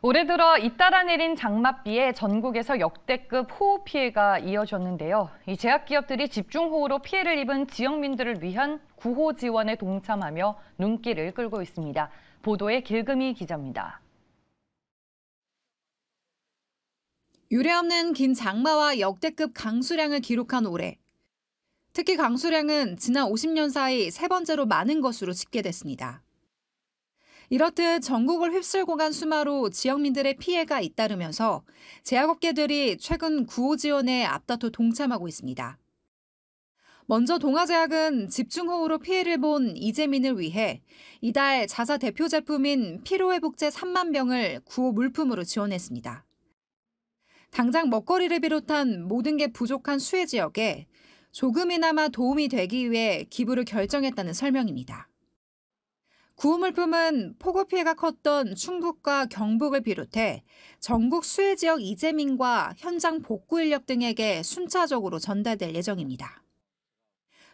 올해 들어 잇따라 내린 장맛비에 전국에서 역대급 호우 피해가 이어졌는데요. 이 제약기업들이 집중호우로 피해를 입은 지역민들을 위한 구호 지원에 동참하며 눈길을 끌고 있습니다. 보도에 길금이 기자입니다. 유례없는 긴 장마와 역대급 강수량을 기록한 올해. 특히 강수량은 지난 50년 사이 세 번째로 많은 것으로 집계됐습니다. 이렇듯 전국을 휩쓸고 간 수마로 지역민들의 피해가 잇따르면서 제약업계들이 최근 구호 지원에 앞다퉈 동참하고 있습니다. 먼저 동아제약은 집중호우로 피해를 본 이재민을 위해 이달 자사 대표 제품인 피로회복제 3만 병을 구호 물품으로 지원했습니다. 당장 먹거리를 비롯한 모든 게 부족한 수해 지역에 조금이나마 도움이 되기 위해 기부를 결정했다는 설명입니다. 구호물품은 폭우 피해가 컸던 충북과 경북을 비롯해 전국 수해 지역 이재민과 현장 복구 인력 등에게 순차적으로 전달될 예정입니다.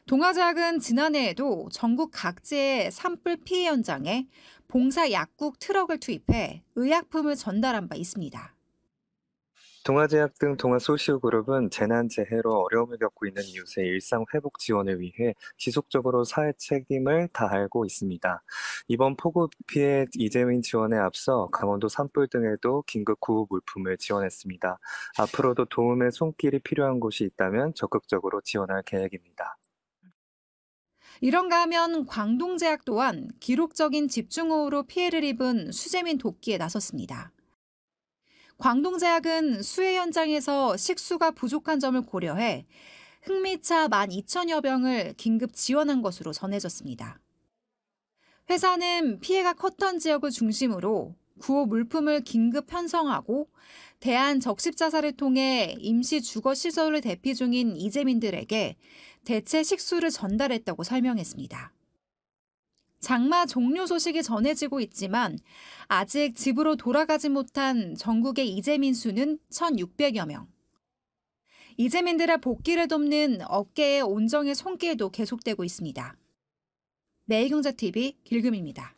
동아작은 지난해에도 전국 각지의 산불 피해 현장에 봉사 약국 트럭을 투입해 의약품을 전달한 바 있습니다. 동아제약 등 동아소시오그룹은 재난재해로 어려움을 겪고 있는 이웃의 일상 회복 지원을 위해 지속적으로 사회 책임을 다알고 있습니다. 이번 폭우 피해 이재민 지원에 앞서 강원도 산불 등에도 긴급 구호 물품을 지원했습니다. 앞으로도 도움의 손길이 필요한 곳이 있다면 적극적으로 지원할 계획입니다. 이런가 하면 광동제약 또한 기록적인 집중호우로 피해를 입은 수재민 돕기에 나섰습니다. 광동제약은 수해 현장에서 식수가 부족한 점을 고려해 흑미차 12,000여 병을 긴급 지원한 것으로 전해졌습니다. 회사는 피해가 컸던 지역을 중심으로 구호 물품을 긴급 편성하고 대한 적십자사를 통해 임시 주거 시설을 대피 중인 이재민들에게 대체 식수를 전달했다고 설명했습니다. 장마 종료 소식이 전해지고 있지만 아직 집으로 돌아가지 못한 전국의 이재민 수는 1,600여 명. 이재민들의 복귀를 돕는 업계의 온정의 손길도 계속되고 있습니다. 매일경제TV 길금입니다.